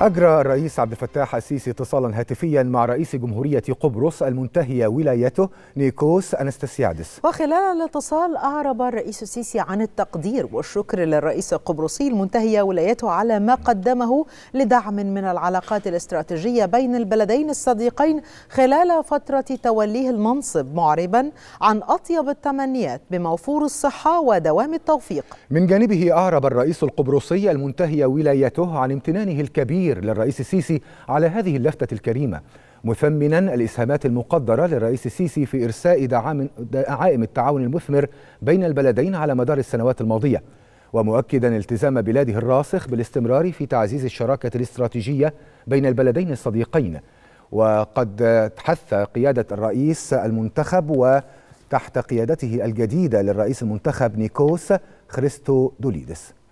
أجرى الرئيس عبد الفتاح السيسي اتصالا هاتفيا مع رئيس جمهورية قبرص المنتهية ولايته نيكوس أنستاسيادس وخلال الاتصال أعرب الرئيس السيسي عن التقدير والشكر للرئيس القبرصي المنتهية ولايته على ما قدمه لدعم من العلاقات الاستراتيجية بين البلدين الصديقين خلال فترة توليه المنصب معربا عن أطيب التمنيات بموفور الصحة ودوام التوفيق من جانبه أعرب الرئيس القبرصي المنتهية ولايته عن امتنانه الكبير الكبير للرئيس السيسي على هذه اللفتة الكريمة مثمنا الإسهامات المقدرة للرئيس السيسي في إرساء دعائم التعاون المثمر بين البلدين على مدار السنوات الماضية ومؤكدا التزام بلاده الراسخ بالاستمرار في تعزيز الشراكة الاستراتيجية بين البلدين الصديقين وقد حث قيادة الرئيس المنتخب وتحت قيادته الجديدة للرئيس المنتخب نيكوس خريستو دوليدس